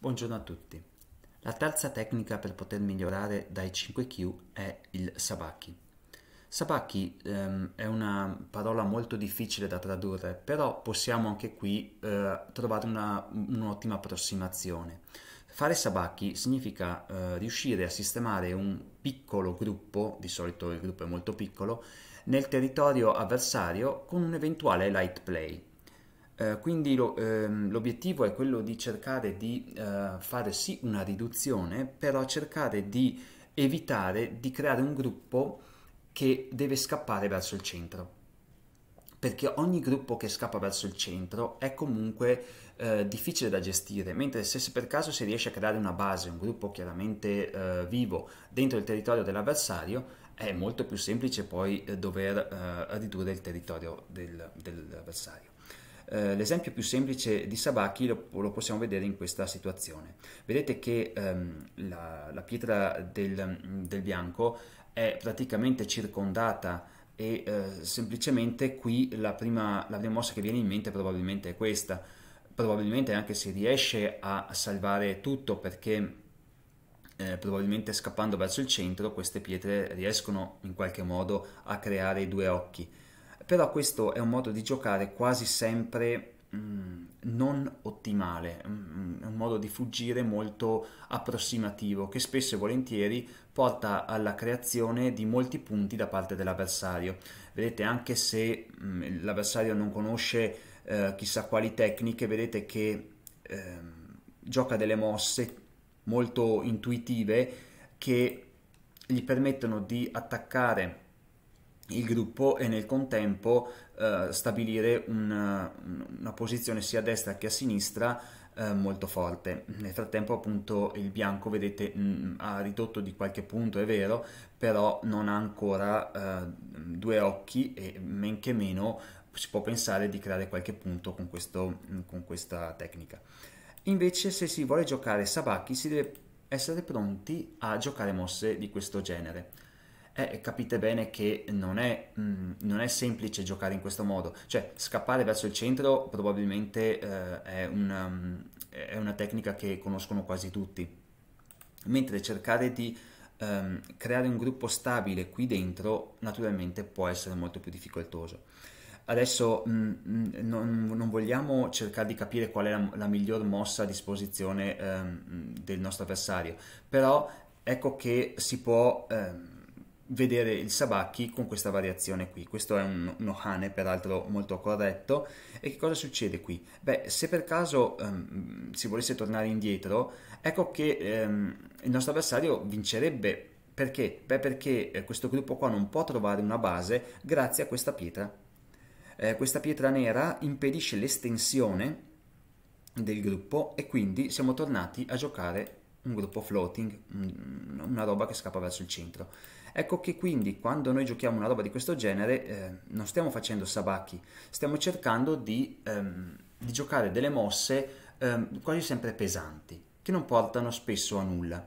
Buongiorno a tutti. La terza tecnica per poter migliorare dai 5Q è il sabaki. Sabaki ehm, è una parola molto difficile da tradurre, però possiamo anche qui eh, trovare un'ottima approssimazione. Fare sabaki significa eh, riuscire a sistemare un piccolo gruppo, di solito il gruppo è molto piccolo, nel territorio avversario con un eventuale light play, eh, quindi lo, ehm, l'obiettivo è quello di cercare di eh, fare sì una riduzione, però cercare di evitare di creare un gruppo che deve scappare verso il centro. Perché ogni gruppo che scappa verso il centro è comunque eh, difficile da gestire, mentre se, se per caso si riesce a creare una base, un gruppo chiaramente eh, vivo dentro il territorio dell'avversario, è molto più semplice poi eh, dover ridurre il territorio del, dell'avversario. Eh, l'esempio più semplice di Sabacchi lo, lo, possiamo vedere in questa situazione. Vedete che ehm, la, la, pietra del, del, bianco è praticamente circondata e eh, semplicemente qui la prima, la prima mossa che viene in mente probabilmente è questa. Probabilmente anche se riesce a salvare tutto perché... Eh, probabilmente scappando verso il centro, queste pietre riescono in qualche modo a creare i due occhi però questo è un modo di giocare quasi sempre mm, non ottimale, mm, mm, un modo di fuggire molto approssimativo che spesso e volentieri porta alla creazione di molti punti da parte dell'avversario. Vedete anche se mm, l'avversario non conosce eh, chissà quali tecniche, vedete che eh, gioca delle mosse molto intuitive che gli permettono di attaccare il gruppo e nel contempo eh, stabilire una, una, posizione sia a destra che a sinistra eh, molto forte. Nel frattempo appunto il bianco vedete mh, mm, ha ridotto di qualche punto, è vero, però non ha ancora eh, due occhi e men che meno si può pensare di creare qualche punto con, questo, mm, con questa tecnica. Invece se si vuole giocare Sabacchi si deve essere pronti a giocare mosse di questo genere eh, capite bene che non è, mh, mm, non è, semplice giocare in questo modo, cioè scappare verso il centro probabilmente eh, è, una, um, mm, è, una, tecnica che conoscono quasi tutti, mentre cercare di um, creare un gruppo stabile qui dentro naturalmente può essere molto più difficoltoso. Adesso mh, mm, non, non, vogliamo cercare di capire qual è la, la miglior mossa a disposizione um, del nostro avversario, però ecco che si può ehm, vedere il Sabacchi con questa variazione qui. Questo è un, uno Hane, peraltro molto corretto. E che cosa succede qui? Beh, se per caso um, si volesse tornare indietro, ecco che um, il nostro avversario vincerebbe. Perché? Beh, perché eh, questo gruppo qua non può trovare una base grazie a questa pietra. Eh, questa pietra nera impedisce l'estensione del gruppo e quindi siamo tornati a giocare un gruppo floating, una roba che scappa verso il centro. Ecco che quindi quando noi giochiamo una roba di questo genere eh, non stiamo facendo sabacchi, stiamo cercando di, ehm, di giocare delle mosse ehm, quasi sempre pesanti, che non portano spesso a nulla.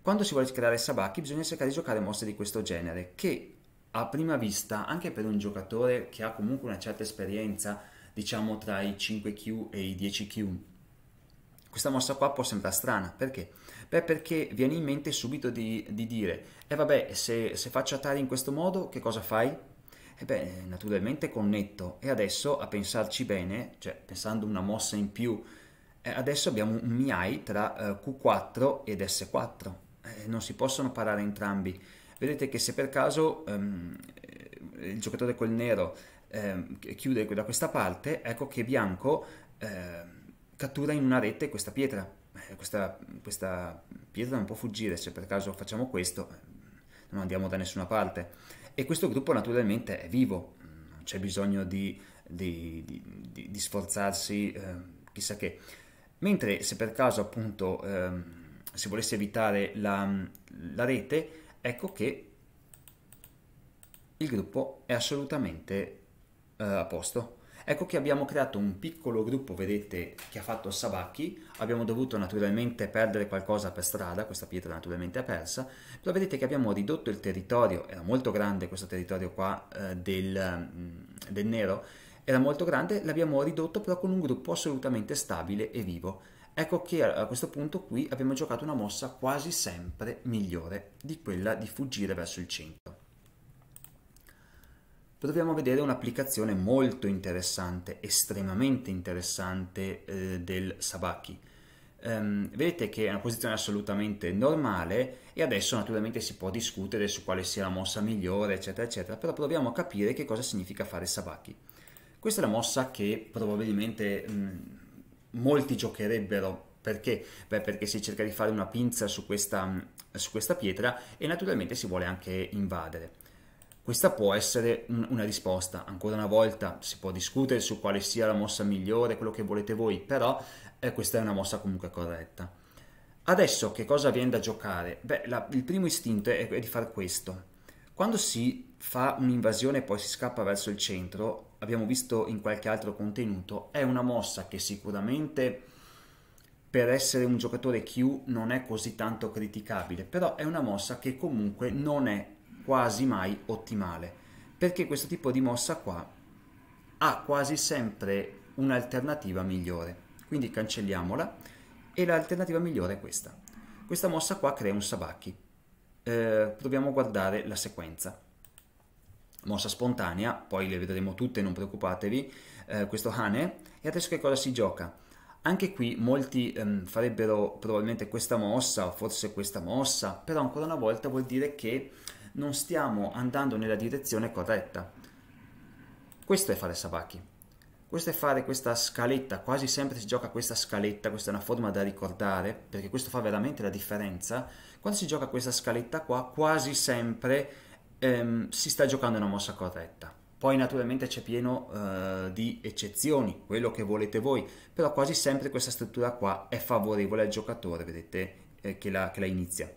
Quando si vuole creare sabacchi bisogna cercare di giocare mosse di questo genere, che a prima vista, anche per un giocatore che ha comunque una certa esperienza, diciamo tra i 5Q e i 10Q, questa mossa qua può sembrare strana, perché? Beh, perché viene in mente subito di, di dire, e eh vabbè, se, se faccio attari in questo modo, che cosa fai? E eh beh, naturalmente connetto. E adesso, a pensarci bene, cioè pensando una mossa in più, eh, adesso abbiamo un MIAI tra eh, Q4 ed S4. Eh, non si possono parare entrambi. Vedete che se per caso ehm, eh, il giocatore col nero ehm, chiude da questa parte, ecco che bianco... Ehm, cattura in una rete questa pietra. Eh, questa, questa pietra non può fuggire, se per caso facciamo questo eh, non andiamo da nessuna parte. E questo gruppo naturalmente è vivo, non c'è bisogno di, di, di, di sforzarsi eh, chissà che. Mentre se per caso appunto eh, si volesse evitare la, la rete, ecco che il gruppo è assolutamente eh, a posto ecco che abbiamo creato un piccolo gruppo, vedete, che ha fatto Sabacchi, abbiamo dovuto naturalmente perdere qualcosa per strada, questa pietra naturalmente è persa, però vedete che abbiamo ridotto il territorio, era molto grande questo territorio qua eh, del, mm, del nero, era molto grande, l'abbiamo ridotto però con un gruppo assolutamente stabile e vivo. Ecco che a questo punto qui abbiamo giocato una mossa quasi sempre migliore di quella di fuggire verso il centro troviamo a vedere un'applicazione molto interessante, estremamente interessante eh, del Sabaki. Um, ehm, vedete che è una posizione assolutamente normale e adesso naturalmente si può discutere su quale sia la mossa migliore, eccetera, eccetera, però proviamo a capire che cosa significa fare Sabaki. Questa è la mossa che probabilmente mh, mm, molti giocherebbero perché? Beh, perché si cerca di fare una pinza su questa, mm, su questa pietra e naturalmente si vuole anche invadere. Questa può essere un, una risposta, ancora una volta si può discutere su quale sia la mossa migliore, quello che volete voi, però eh, questa è una mossa comunque corretta. Adesso che cosa viene da giocare? Beh, la, il primo istinto è, è di fare questo. Quando si fa un'invasione e poi si scappa verso il centro, abbiamo visto in qualche altro contenuto, è una mossa che sicuramente per essere un giocatore Q non è così tanto criticabile, però è una mossa che comunque non è quasi mai ottimale, perché questo tipo di mossa qua ha quasi sempre un'alternativa migliore. Quindi cancelliamola e l'alternativa migliore è questa. Questa mossa qua crea un sabacchi. Eh, proviamo a guardare la sequenza. Mossa spontanea, poi le vedremo tutte, non preoccupatevi, eh, questo Hane. E adesso che cosa si gioca? Anche qui molti ehm, farebbero probabilmente questa mossa, o forse questa mossa, però ancora una volta vuol dire che non stiamo andando nella direzione corretta. Questo è fare sabacchi. Questo è fare questa scaletta, quasi sempre si gioca questa scaletta, questa è una forma da ricordare, perché questo fa veramente la differenza. Quando si gioca questa scaletta qua, quasi sempre ehm, si sta giocando una mossa corretta. Poi naturalmente c'è pieno eh, di eccezioni, quello che volete voi, però quasi sempre questa struttura qua è favorevole al giocatore, vedete, eh, che, la, che la inizia.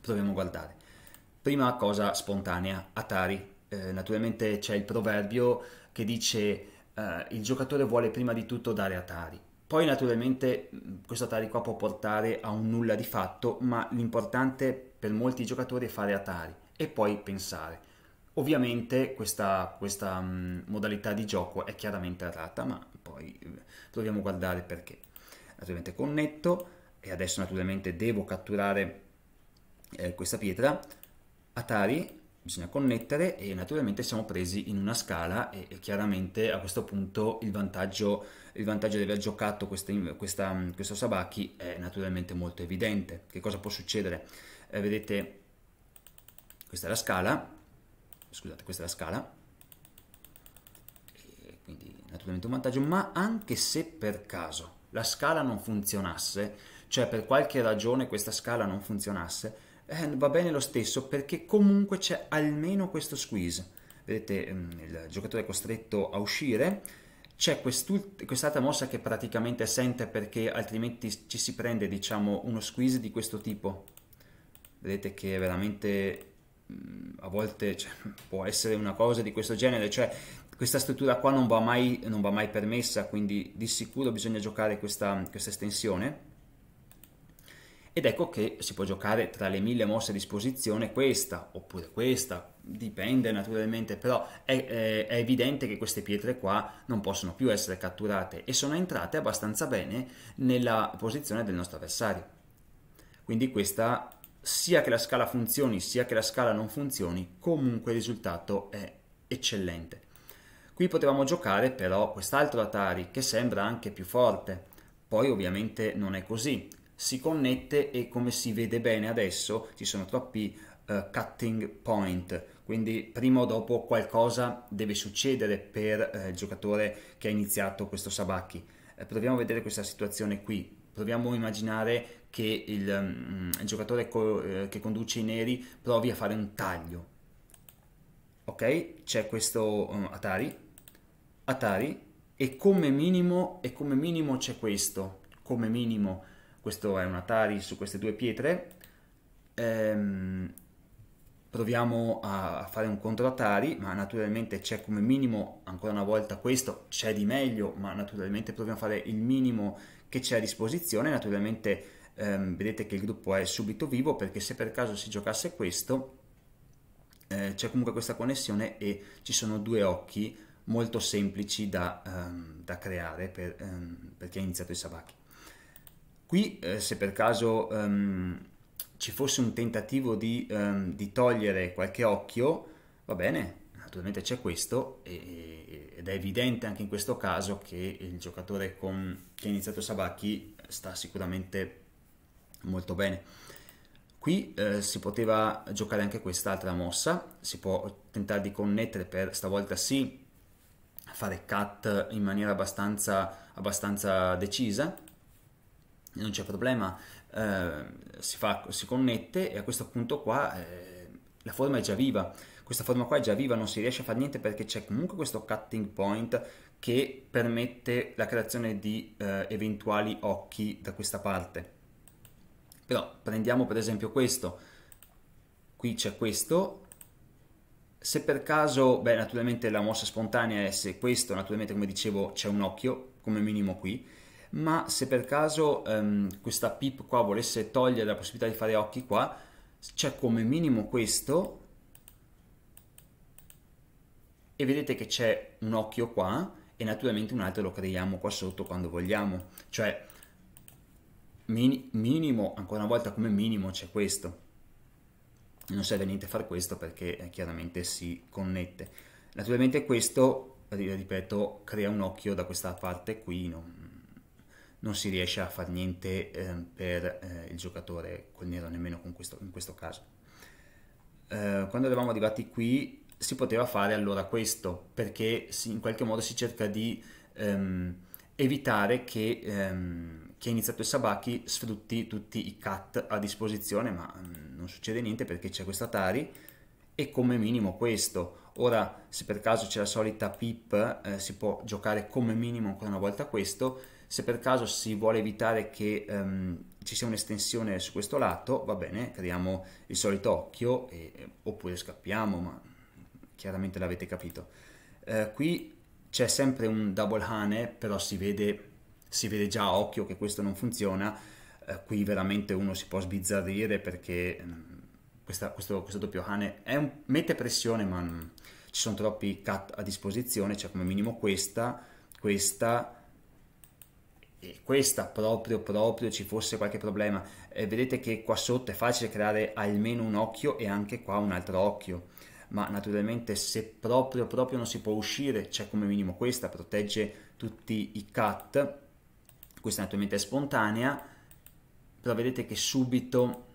Proviamo a guardare. Prima cosa spontanea, Atari. Eh, naturalmente c'è il proverbio che dice eh, il giocatore vuole prima di tutto dare Atari. Poi naturalmente mm, questo Atari qua può portare a un nulla di fatto, ma l'importante per molti giocatori è fare Atari e poi pensare. Ovviamente questa, questa um, modalità di gioco è chiaramente errata, ma poi proviamo eh, a guardare perché. Naturalmente connetto e adesso naturalmente devo catturare eh, questa pietra. Atari bisogna connettere e naturalmente siamo presi in una scala e, e chiaramente a questo punto il vantaggio, il vantaggio di aver giocato questa, questa, questo Sabaki è naturalmente molto evidente. Che cosa può succedere? Eh, vedete, questa è la scala, scusate, questa è la scala, e quindi naturalmente un vantaggio, ma anche se per caso la scala non funzionasse, cioè per qualche ragione questa scala non funzionasse, eh, va bene lo stesso perché comunque c'è almeno questo squeeze. Vedete, mm, il giocatore è costretto a uscire, c'è quest'altra mossa che praticamente sente perché altrimenti ci si prende diciamo, uno squeeze di questo tipo. Vedete che veramente mm, a volte cioè, può essere una cosa di questo genere, cioè questa struttura qua non va mai, non va mai permessa, quindi di sicuro bisogna giocare questa, questa estensione ed ecco che si può giocare tra le mille mosse a disposizione questa oppure questa, dipende naturalmente, però è, è, eh, è, evidente che queste pietre qua non possono più essere catturate e sono entrate abbastanza bene nella posizione del nostro avversario. Quindi questa, sia che la scala funzioni, sia che la scala non funzioni, comunque il risultato è eccellente. Qui potevamo giocare però quest'altro Atari che sembra anche più forte, poi ovviamente non è così, si connette e come si vede bene adesso ci sono troppi uh, cutting point, quindi prima o dopo qualcosa deve succedere per uh, il giocatore che ha iniziato questo sabacchi. Uh, proviamo a vedere questa situazione qui, proviamo a immaginare che il, um, il giocatore co che conduce i neri provi a fare un taglio. Ok, c'è questo um, Atari, Atari e come minimo, e come minimo c'è questo, come minimo questo è un Atari su queste due pietre, ehm, proviamo a fare un contro Atari, ma naturalmente c'è come minimo, ancora una volta questo, c'è di meglio, ma naturalmente proviamo a fare il minimo che c'è a disposizione, naturalmente ehm, vedete che il gruppo è subito vivo perché se per caso si giocasse questo, eh, c'è comunque questa connessione e ci sono due occhi molto semplici da, ehm, da creare per, ehm, per chi ha iniziato i sabacchi. Qui, eh, se per caso um, ci fosse un tentativo di, um, di, togliere qualche occhio, va bene, naturalmente c'è questo e, ed è evidente anche in questo caso che il giocatore con, che ha iniziato Sabacchi sta sicuramente molto bene. Qui eh, si poteva giocare anche quest'altra mossa, si può tentare di connettere per stavolta sì, fare cut in maniera abbastanza, abbastanza decisa, non c'è problema, eh, si, fa, si, connette e a questo punto qua eh, la forma è già viva, questa forma qua è già viva, non si riesce a fare niente perché c'è comunque questo cutting point che permette la creazione di eh, eventuali occhi da questa parte. Però prendiamo per esempio questo, qui c'è questo, se per caso, beh naturalmente la mossa spontanea è se questo, naturalmente come dicevo c'è un occhio, come minimo qui, ma se per caso ehm, questa pip qua volesse togliere la possibilità di fare occhi qua, c'è come minimo questo, e vedete che c'è un occhio qua, e naturalmente un altro lo creiamo qua sotto quando vogliamo, cioè min minimo, ancora una volta come minimo c'è questo. Non serve niente fare questo perché eh, chiaramente si connette. Naturalmente questo, ripeto, crea un occhio da questa parte qui, no? non si riesce a fare niente eh, per eh, il giocatore col nero, nemmeno questo, in questo caso. Eh, quando eravamo arrivati qui si poteva fare allora questo, perché si, in qualche modo si cerca di ehm, evitare che ehm, chi ha iniziato il sabacchi sfrutti tutti i cut a disposizione, ma mm, non succede niente perché c'è questa Tari e come minimo questo. Ora, se per caso c'è la solita pip, eh, si può giocare come minimo ancora una volta questo, se per caso si vuole evitare che ehm, ci sia un'estensione su questo lato va bene creiamo il solito occhio e, eh, oppure scappiamo ma chiaramente l'avete capito eh, qui c'è sempre un double hane però si vede, si vede già a occhio che questo non funziona eh, qui veramente uno si può sbizzarrire perché ehm, questa, questo, questo, doppio hane un, mette pressione ma mh, ci sono troppi cut a disposizione c'è cioè come minimo questa questa e questa proprio proprio ci fosse qualche problema eh, vedete che qua sotto è facile creare almeno un occhio e anche qua un altro occhio ma naturalmente se proprio proprio non si può uscire c'è come minimo questa protegge tutti i cut questa naturalmente è spontanea però vedete che subito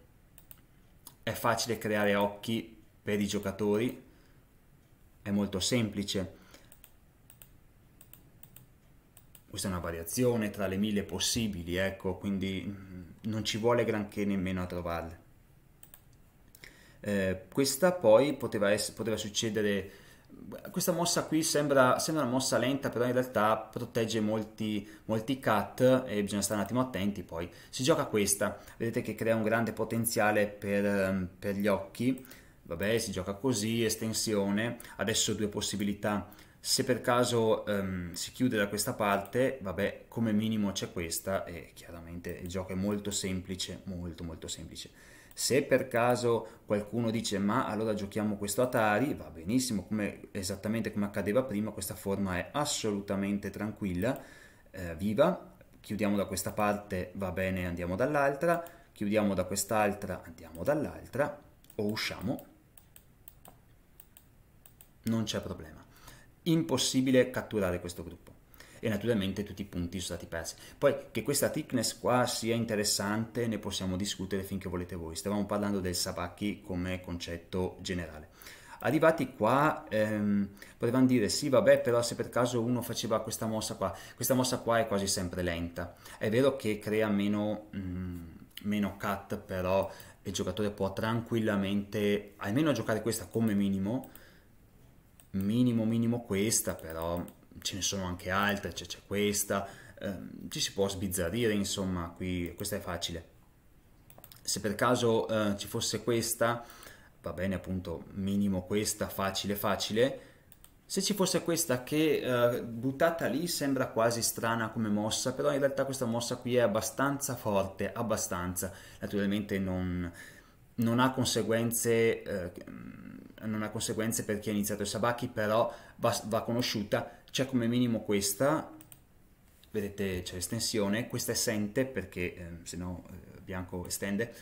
è facile creare occhi per i giocatori è molto semplice questa è una variazione tra le mille possibili, ecco, quindi mm, non ci vuole granché nemmeno a trovarle. Eh, questa poi poteva, poteva succedere questa mossa qui sembra, sembra, una mossa lenta, però in realtà protegge molti, molti cut e bisogna stare un attimo attenti poi. Si gioca questa, vedete che crea un grande potenziale per, ehm, per gli occhi, vabbè si gioca così, estensione, adesso due possibilità se per caso um, si chiude da questa parte, vabbè, come minimo c'è questa e chiaramente il gioco è molto semplice, molto molto semplice. Se per caso qualcuno dice ma allora giochiamo questo Atari, va benissimo, come, esattamente come accadeva prima, questa forma è assolutamente tranquilla, eh, viva, chiudiamo da questa parte, va bene, andiamo dall'altra, chiudiamo da quest'altra, andiamo dall'altra o usciamo, non c'è problema impossibile catturare questo gruppo e naturalmente tutti i punti sono stati persi. Poi che questa thickness qua sia interessante ne possiamo discutere finché volete voi, stavamo parlando del sabacchi come concetto generale. Arrivati qua ehm, potevano dire sì vabbè però se per caso uno faceva questa mossa qua, questa mossa qua è quasi sempre lenta, è vero che crea meno, mh, mm, meno cut però il giocatore può tranquillamente almeno giocare questa come minimo minimo minimo questa, però ce ne sono anche altre, cioè c'è questa, ehm, ci si può sbizzarrire, insomma, qui questa è facile. Se per caso eh, ci fosse questa, va bene appunto, minimo questa, facile facile, se ci fosse questa che eh, buttata lì sembra quasi strana come mossa, però in realtà questa mossa qui è abbastanza forte, abbastanza, naturalmente non non ha conseguenze, eh, mm, non ha conseguenze per chi ha iniziato il Sabacchi, però va, va conosciuta. C'è come minimo questa, vedete c'è l'estensione, questa è sente perché eh, se no eh, bianco estende.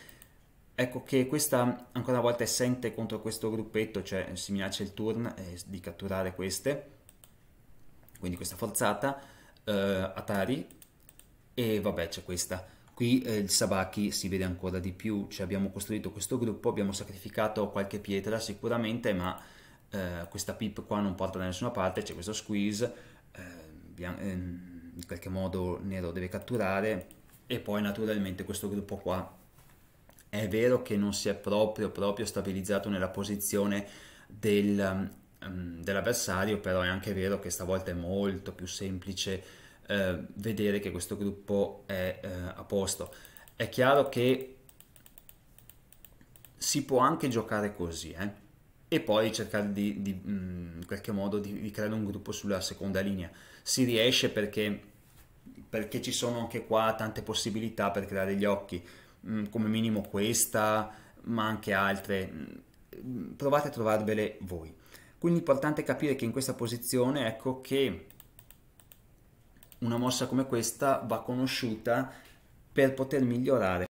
Ecco che questa ancora una volta è sente contro questo gruppetto, cioè si minaccia il turn eh, di catturare queste, quindi questa forzata, eh, Atari, e vabbè c'è questa. Qui eh, il Sabaki si vede ancora di più, cioè abbiamo costruito questo gruppo, abbiamo sacrificato qualche pietra sicuramente, ma eh, questa pip qua non porta da nessuna parte, c'è questo squeeze, eh, ehm, in qualche modo Nero deve catturare e poi naturalmente questo gruppo qua è vero che non si è proprio, proprio stabilizzato nella posizione del, um, dell'avversario, però è anche vero che stavolta è molto più semplice eh, vedere che questo gruppo è eh, a posto. È chiaro che si può anche giocare così, eh? e poi cercare di, di mm, in qualche modo di, di, creare un gruppo sulla seconda linea. Si riesce perché, perché ci sono anche qua tante possibilità per creare gli occhi, mm, come minimo questa, ma anche altre. Mm, provate a trovarvele voi. Quindi è importante capire che in questa posizione, ecco che una mossa come questa va conosciuta per poter migliorare.